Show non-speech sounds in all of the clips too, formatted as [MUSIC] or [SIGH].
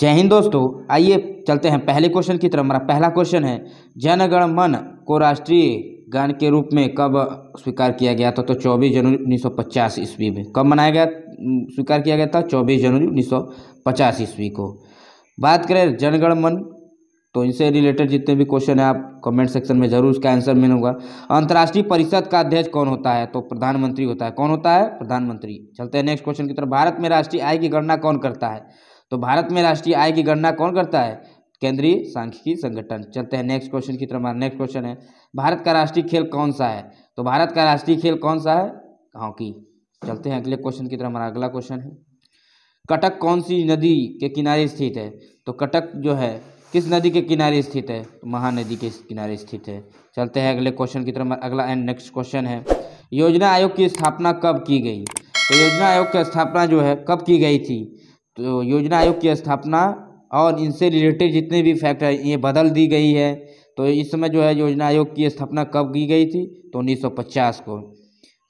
जय हिंद दोस्तों आइए चलते हैं पहले क्वेश्चन की तरफ हमारा पहला क्वेश्चन है जनगण मन को राष्ट्रीय गान के रूप में कब स्वीकार किया गया था तो 24 जनवरी 1950 ईस्वी में कब मनाया गया स्वीकार किया गया था 24 जनवरी 1950 ईस्वी को बात करें जनगण मन तो इनसे रिलेटेड जितने भी क्वेश्चन हैं आप कमेंट सेक्शन में जरूर उसका आंसर मिलूंगा अंतर्राष्ट्रीय परिषद का अध्यक्ष कौन होता है तो प्रधानमंत्री होता है कौन होता है प्रधानमंत्री चलते हैं नेक्स्ट क्वेश्चन की तरफ भारत में राष्ट्रीय आय की गणना कौन करता है तो भारत में राष्ट्रीय आय की गणना कौन करता है केंद्रीय सांख्यिकी संगठन चलते हैं नेक्स्ट क्वेश्चन की तरफ हमारा नेक्स्ट क्वेश्चन है भारत का राष्ट्रीय खेल कौन सा है तो भारत का राष्ट्रीय खेल कौन सा है हॉकी चलते हैं अगले क्वेश्चन की तरफ हमारा अगला क्वेश्चन है कटक कौन सी नदी के किनारे स्थित है तो कटक जो है किस नदी के किनारे स्थित है तो महानदी के किनारे स्थित है चलते हैं अगले क्वेश्चन की तरफ अगला एंड नेक्स्ट क्वेश्चन है योजना आयोग की स्थापना कब की गई तो योजना आयोग की स्थापना जो है कब की गई थी तो योजना आयोग की स्थापना और इनसे रिलेटेड जितने भी फैक्ट है ये बदल दी गई है तो इस समय जो है योजना आयोग की स्थापना कब की गई थी तो 1950 को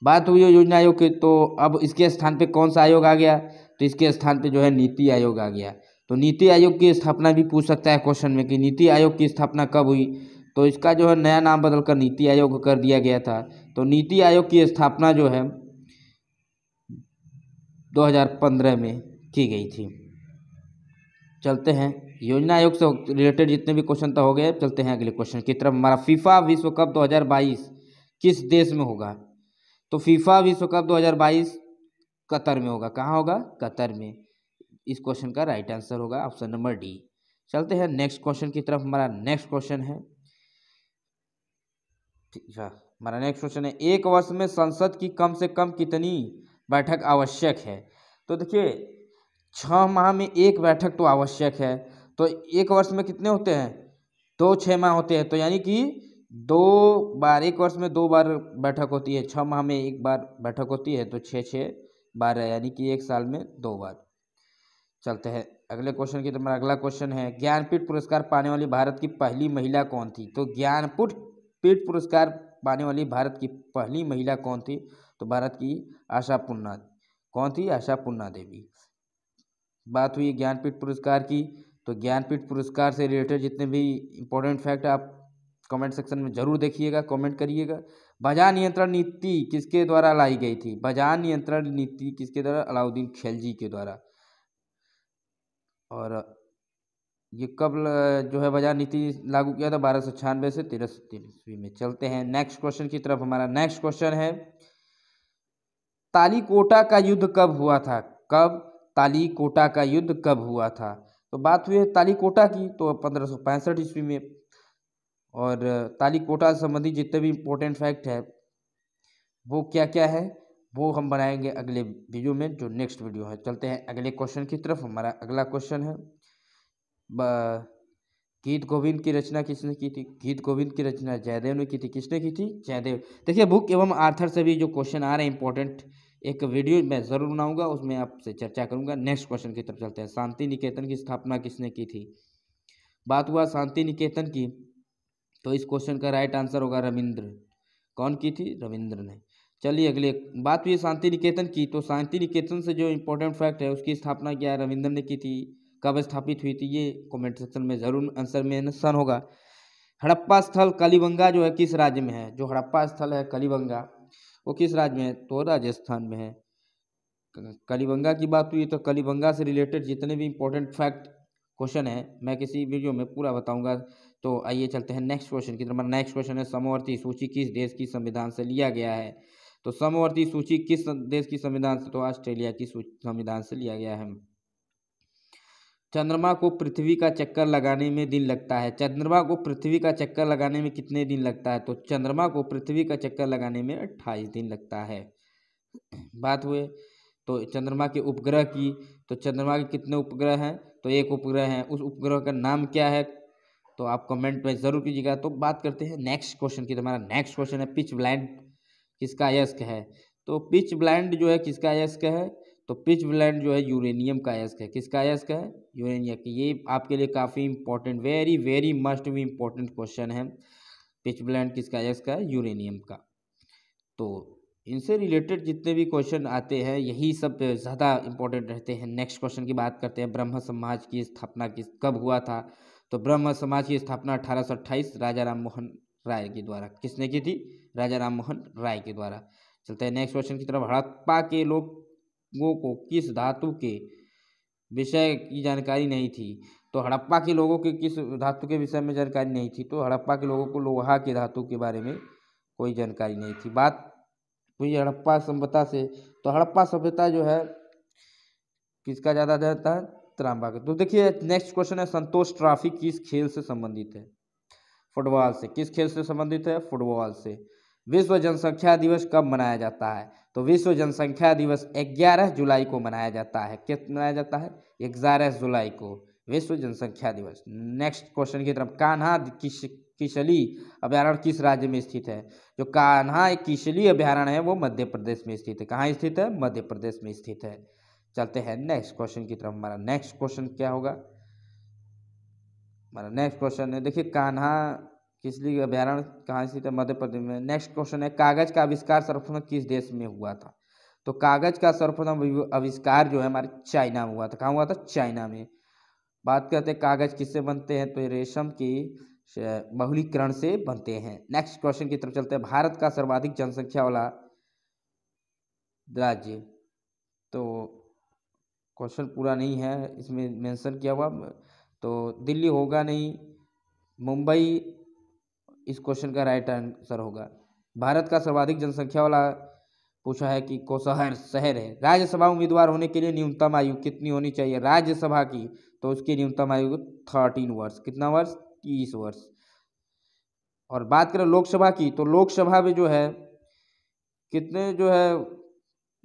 बात हुई योजना आयोग की तो अब इसके स्थान पे कौन सा आयोग आ गया तो इसके स्थान पे जो है नीति आयोग आ गया तो नीति आयोग की स्थापना भी पूछ सकता है क्वेश्चन में कि नीति आयोग की स्थापना कब हुई तो इसका जो है नया नाम बदलकर नीति आयोग कर दिया गया था तो नीति आयोग की स्थापना जो है 2015 में की गई थी चलते हैं योजना आयोग से रिलेटेड जितने भी क्वेश्चन तो हो गए चलते हैं अगले क्वेश्चन की तरफ हमारा फीफा विश्व कप 2022 किस देश में होगा तो फीफा विश्व कप 2022 कतर में होगा कहाँ होगा कतर में इस क्वेश्चन का राइट आंसर होगा ऑप्शन नंबर डी चलते हैं नेक्स्ट क्वेश्चन की तरफ हमारा नेक्स्ट क्वेश्चन है ठीक है हाँ। हमारा नेक्स्ट क्वेश्चन है एक वर्ष में संसद की कम से कम कितनी बैठक आवश्यक है तो देखिए छः माह में एक बैठक तो आवश्यक है तो एक वर्ष में कितने होते हैं दो छः माह होते हैं तो यानी कि दो बार एक वर्ष में दो बार बैठक होती है छः माह में एक बार बैठक होती है तो छः छः बार है यानी कि एक साल में दो बार चलते हैं अगले क्वेश्चन की तुम्हारा अगला क्वेश्चन है ज्ञानपीठ पुरस्कार पाने वाली भारत की पहली महिला कौन थी तो ज्ञानपुट पीठ पुरस्कार पाने वाली भारत की पहली महिला कौन थी तो भारत की आशा पुन्ना कौन थी आशा पुन्ना देवी बात हुई ज्ञानपीठ पुरस्कार की तो ज्ञानपीठ पुरस्कार से रिलेटेड जितने भी इंपॉर्टेंट फैक्ट आप कमेंट सेक्शन में ज़रूर देखिएगा कमेंट करिएगा बाजार नियंत्रण नीति किसके द्वारा लाई गई थी बाजार नियंत्रण नीति किसके द्वारा अलाउद्दीन खिलजी के द्वारा और ये कब जो है बाजार नीति लागू किया था बारह सौ छियानवे से तेरह सौ तीन ईस्वी में चलते हैं नेक्स्ट क्वेश्चन की तरफ हमारा नेक्स्ट क्वेश्चन है तालीकोटा का युद्ध कब हुआ था कब तालीकोटा का युद्ध कब हुआ था तो बात हुई है तालीकोटा की तो पंद्रह सौ पैंसठ ईस्वी में और तालीकोटा कोटा संबंधी जितने भी इम्पोर्टेंट फैक्ट है वो क्या क्या है वो हम बनाएंगे अगले वीडियो में जो नेक्स्ट वीडियो है चलते हैं अगले क्वेश्चन की तरफ हमारा अगला क्वेश्चन है गीत गोविंद की रचना किसने की थी गीत गोविंद की रचना जयदेव ने की थी किसने की थी जयदेव देखिए बुक एवं आर्थर से भी जो क्वेश्चन आ रहे हैं इंपॉर्टेंट एक वीडियो मैं ज़रूर बनाऊंगा उसमें आपसे चर्चा करूंगा नेक्स्ट क्वेश्चन की तरफ चलते हैं शांति निकेतन की स्थापना किसने की थी बात हुआ शांति निकेतन की तो इस क्वेश्चन का राइट आंसर होगा रविंद्र कौन की थी रविंद्र ने चलिए अगले बात हुई शांति निकेतन की तो शांति निकेतन से जो इम्पोर्टेंट फैक्ट है उसकी स्थापना क्या रविंद्र ने की थी कब स्थापित हुई थी ये कमेंट सेक्शन में ज़रूर आंसर में सन होगा हड़प्पा स्थल कलीबंगा जो है किस राज्य में है जो हड़प्पा स्थल है कलीबंगा वो किस राज्य में है तो राजस्थान में है कलीबंगा की बात हुई तो कलीबंगा से रिलेटेड जितने भी इंपॉर्टेंट फैक्ट क्वेश्चन है मैं किसी वीडियो में पूरा बताऊंगा तो आइए चलते हैं नेक्स्ट क्वेश्चन की तरफ नेक्स्ट क्वेश्चन है समवर्ती सूची किस देश की संविधान से लिया गया है तो समवर्ती सूची किस देश की संविधान से तो ऑस्ट्रेलिया की संविधान से लिया गया है चंद्रमा को पृथ्वी का चक्कर लगाने में दिन लगता है चंद्रमा को पृथ्वी का चक्कर लगाने में कितने दिन लगता है तो चंद्रमा को पृथ्वी का चक्कर लगाने में अट्ठाईस दिन लगता है बात हुए तो चंद्रमा के उपग्रह की तो चंद्रमा के कितने उपग्रह हैं तो एक उपग्रह है उस उपग्रह का नाम क्या है तो आप कमेंट में ज़रूर कीजिएगा तो बात करते हैं नेक्स्ट क्वेश्चन की तो हमारा नेक्स्ट क्वेश्चन है पिच ब्लाइंड किसका अयस्क है तो पिच ब्लाइंड जो है किसका अयस्क है तो पिच ब्लाइंड जो है यूरेनियम का अयस्क है किसका अयस्क है यूरेनिया की ये आपके लिए काफ़ी इंपॉर्टेंट वेरी वेरी मस्ट भी इम्पोर्टेंट क्वेश्चन है पिच ब्लैंड किसका है इसका यूरेनियम का तो इनसे रिलेटेड जितने भी क्वेश्चन आते हैं यही सब ज़्यादा इम्पोर्टेंट रहते हैं नेक्स्ट क्वेश्चन की बात करते हैं ब्रह्म समाज की स्थापना किस कब हुआ था तो ब्रह्म समाज की स्थापना अठारह राजा राम मोहन राय के द्वारा किसने की थी राजा राम मोहन राय के द्वारा चलते हैं नेक्स्ट क्वेश्चन की तरफ हड़प्पा के लोगों को किस धातु के विषय की जानकारी नहीं थी तो हड़प्पा के लोगों के किस धातु के विषय में जानकारी नहीं थी तो हड़प्पा के लोगों को लोहा के धातु के बारे में कोई जानकारी नहीं थी बात हुई हड़प्पा सभ्यता से तो हड़प्पा सभ्यता जो है किसका ज़्यादा रहता है त्रांबा का तो देखिए नेक्स्ट क्वेश्चन है संतोष ट्रॉफी किस खेल से संबंधित है फुटबॉल से किस खेल से संबंधित है फुटबॉल से विश्व जनसंख्या दिवस कब मनाया जाता है तो विश्व जनसंख्या दिवस 11 जुलाई को मनाया जाता है क्या मनाया जाता है ग्यारह जुलाई को विश्व जनसंख्या दिवस नेक्स्ट क्वेश्चन की तरफ कान्हा किशली अभ्यारण्य किस राज्य में स्थित है जो कान्हा किशली अभ्यारण है वो मध्य प्रदेश में स्थित है कहाँ स्थित है मध्य प्रदेश में स्थित है चलते हैं नेक्स्ट क्वेश्चन की तरफ हमारा नेक्स्ट क्वेश्चन क्या होगा हमारा नेक्स्ट क्वेश्चन है देखिए कान्हा किसली अभ्यारण कहाँ स्थित है मध्य प्रदेश में नेक्स्ट क्वेश्चन है कागज का आविष्कार सर्वप्रथम किस देश में हुआ था तो कागज का सर्वप्रथम आविष्कार जो है हमारे चाइना में हुआ था कहाँ हुआ था चाइना में बात करते हैं कागज किससे बनते हैं तो रेशम की बहुलीकरण से बनते हैं नेक्स्ट क्वेश्चन की तरफ चलते हैं भारत का सर्वाधिक जनसंख्या वाला राज्य तो क्वेश्चन पूरा नहीं है इसमें मेंशन किया हुआ तो दिल्ली होगा नहीं मुंबई इस क्वेश्चन का राइट आंसर होगा भारत का सर्वाधिक जनसंख्या वाला पूछा है कि कोसहर शहर है राज्यसभा उम्मीदवार होने के लिए न्यूनतम आयु कितनी होनी चाहिए राज्यसभा की तो उसकी न्यूनतम आयु थर्टीन वर्ष कितना वर्ष तीस वर्ष और बात करें लोकसभा की तो लोकसभा में जो है कितने जो है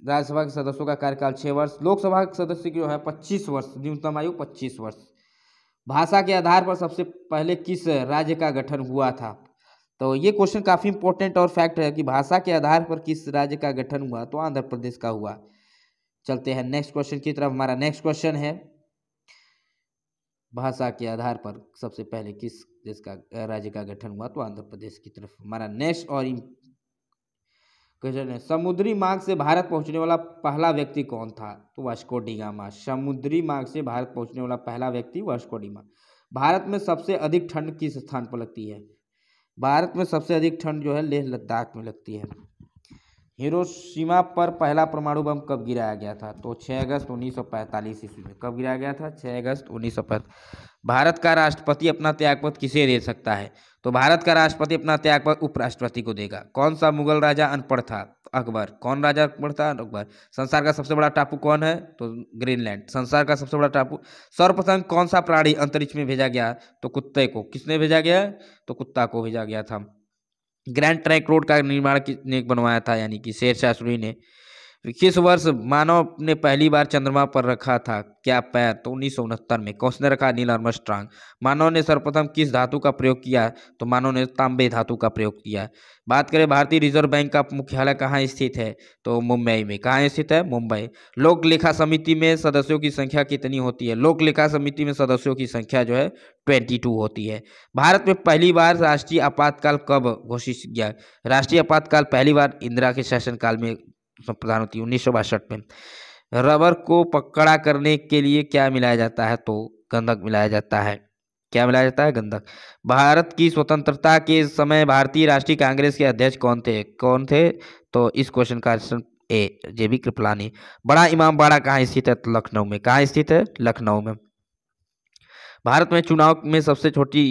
राज्यसभा के सदस्यों का कार्यकाल छः वर्ष लोकसभा के सदस्य की जो है पच्चीस वर्ष न्यूनतम आयु पच्चीस वर्ष भाषा के आधार पर सबसे पहले किस राज्य का गठन हुआ था तो ये क्वेश्चन काफ़ी इंपॉर्टेंट और फैक्ट है कि भाषा के आधार पर किस राज्य का गठन हुआ तो आंध्र प्रदेश का हुआ चलते हैं नेक्स्ट क्वेश्चन की तरफ हमारा नेक्स्ट क्वेश्चन है भाषा के आधार पर सबसे पहले किस देश का राज्य का गठन हुआ तो आंध्र प्रदेश की तरफ हमारा नेक्स्ट और क्वेश्चन है समुद्री मार्ग से भारत पहुंचने वाला पहला व्यक्ति कौन था तो वास्को डिगामा समुद्री मार्ग से भारत पहुंचने वाला पहला व्यक्ति वास्को डिगामा भारत में सबसे अधिक ठंड किस स्थान पर लगती है भारत में सबसे अधिक ठंड जो है लेह लद्दाख में लगती है हिरोशिमा पर पहला परमाणु बम कब गिराया गया था तो 6 अगस्त 1945 ईस्वी में कब गिराया गया था 6 अगस्त उन्नीस भारत का राष्ट्रपति अपना त्यागपद किसे दे सकता है तो भारत का राष्ट्रपति अपना त्यागपद उपराष्ट्रपति को देगा कौन सा मुगल राजा अनपढ़ था अकबर कौन राजा अकबर था अकबर संसार का सबसे बड़ा टापू कौन है तो ग्रीनलैंड संसार का सबसे बड़ा टापू सर्वप्रथम कौन सा प्राणी अंतरिक्ष में भेजा गया तो कुत्ते को किसने भेजा गया तो कुत्ता को भेजा गया था ग्रैंड ट्रैक रोड का निर्माण किसने बनवाया था यानी कि शेरशाह सूरी ने किस वर्ष मानव ने पहली बार चंद्रमा पर रखा था क्या पैर तो उन्नीस में कौश ने रखा नील अर्मस्ट्रांग मानव ने सर्वप्रथम किस धातु का प्रयोग किया तो मानव ने तांबे धातु का प्रयोग किया बात करें भारतीय रिजर्व बैंक का मुख्यालय कहाँ स्थित है तो मुंबई में कहाँ स्थित है मुंबई लोक लेखा समिति में सदस्यों की संख्या कितनी होती है लोक लेखा समिति में सदस्यों की संख्या जो है ट्वेंटी टू होती है भारत में पहली बार राष्ट्रीय आपातकाल कब घोषित किया राष्ट्रीय आपातकाल पहली बार इंदिरा के शासनकाल में प्रदान होती है उन्नीस में रबर को पकड़ा करने के लिए क्या मिलाया जाता है तो गंधक मिलाया जाता है क्या मिलाया जाता है गंधक भारत की स्वतंत्रता के समय भारतीय राष्ट्रीय कांग्रेस के अध्यक्ष कौन थे कौन थे तो इस क्वेश्चन का answer A J B Kripalani Bada इमाम बाड़ा कहाँ स्थित है तो लखनऊ में कहाँ स्थित है लखनऊ में भारत में चुनाव में सबसे छोटी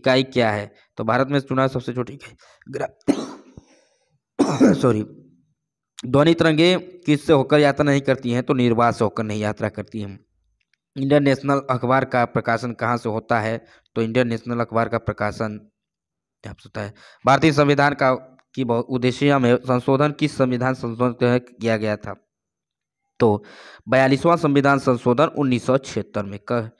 इकाई क्या है तो भारत में चुनाव सबसे छोटी इकाई सॉरी [COUGHS] ध्वनि तरंगे किससे होकर यात्रा नहीं करती हैं तो निर्वाह से होकर नहीं यात्रा करती हैं इंडियन नेशनल अखबार का प्रकाशन कहाँ से होता है तो इंडियन नेशनल अखबार का प्रकाशन होता है भारतीय संविधान का की उद्देश्य में संशोधन किस संविधान संशोधन किया गया था तो बयालीसवां संविधान संशोधन उन्नीस में कह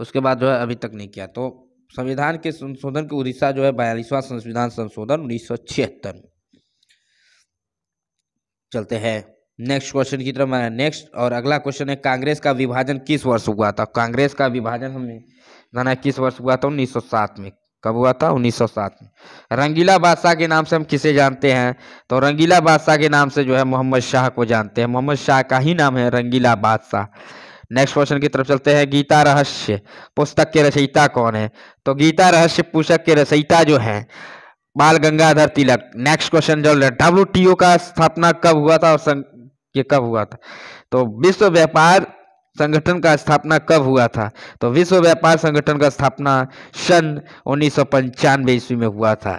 उसके बाद जो है अभी तक नहीं किया तो संविधान के संशोधन की उड़ीसा जो है बयालीसवां संविधान संशोधन उन्नीस में चलते हैं नेक्स्ट क्वेश्चन की तरफ नेक्स्ट और अगला क्वेश्चन है कांग्रेस का विभाजन किस वर्ष हुआ था कांग्रेस का विभाजन हमने जाना किस वर्ष हुआ था उन्नीस में कब हुआ था 1907 में रंगीला बादशाह के नाम से हम किसे जानते हैं तो रंगीला बादशाह के नाम से जो है मोहम्मद शाह को जानते हैं मोहम्मद शाह का ही नाम है रंगीला बादशाह नेक्स्ट क्वेश्चन की तरफ चलते हैं गीता रहस्य पुस्तक के रचयिता कौन है तो गीता रहस्य पुस्तक के रचयिता जो है बाल गंगाधर तिलक नेक्स्ट क्वेश्चन जो डब्ल्यू टी का स्थापना कब हुआ था और ये कब हुआ था तो विश्व व्यापार संगठन का स्थापना कब हुआ था तो विश्व व्यापार संगठन का स्थापना सन उन्नीस सौ ईस्वी में हुआ था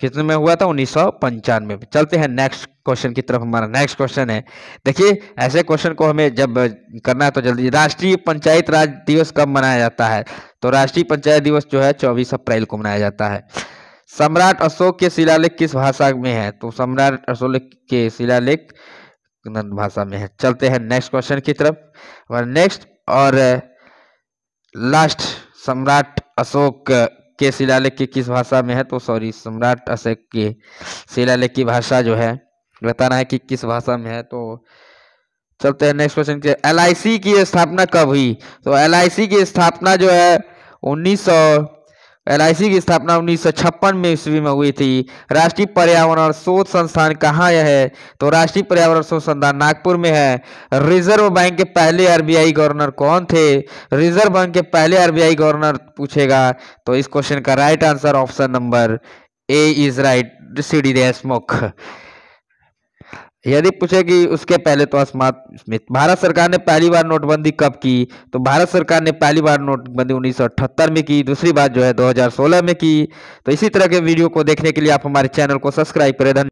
कितने में हुआ था उन्नीस सौ पंचानवे में चलते हैं नेक्स्ट क्वेश्चन की तरफ हमारा नेक्स्ट क्वेश्चन है देखिए ऐसे क्वेश्चन को हमें जब करना है तो जल्दी राष्ट्रीय पंचायत राज दिवस कब मनाया जाता है तो राष्ट्रीय पंचायत दिवस जो है चौबीस अप्रैल को मनाया जाता है सम्राट अशोक के शिलालेख किस भाषा में है तो सम्राट अशोक के शिलालेख भाषा में है चलते हैं नेक्स्ट क्वेश्चन की तरफ और नेक्स्ट और लास्ट uh, सम्राट अशोक के शिलालेख की किस भाषा में है तो सॉरी सम्राट अशोक के शिलालेख की भाषा जो है बताना है कि किस भाषा में है तो चलते हैं नेक्स्ट क्वेश्चन के एल की स्थापना कब हुई तो एल की स्थापना जो है उन्नीस सौ एल की स्थापना उन्नीस में ईस्वी में हुई थी राष्ट्रीय पर्यावरण शोध संस्थान कहाँ है तो राष्ट्रीय पर्यावरण शोध संस्थान नागपुर में है रिजर्व बैंक के पहले आरबीआई गवर्नर कौन थे रिजर्व बैंक के पहले आरबीआई गवर्नर पूछेगा तो इस क्वेश्चन का right answer option number A is right C D Deshmukh यदि पूछे कि उसके पहले तो अस्मात स्मिथ भारत सरकार ने पहली बार नोटबंदी कब की तो भारत सरकार ने पहली बार नोटबंदी 1978 में की दूसरी बार जो है 2016 में की तो इसी तरह के वीडियो को देखने के लिए आप हमारे चैनल को सब्सक्राइब करें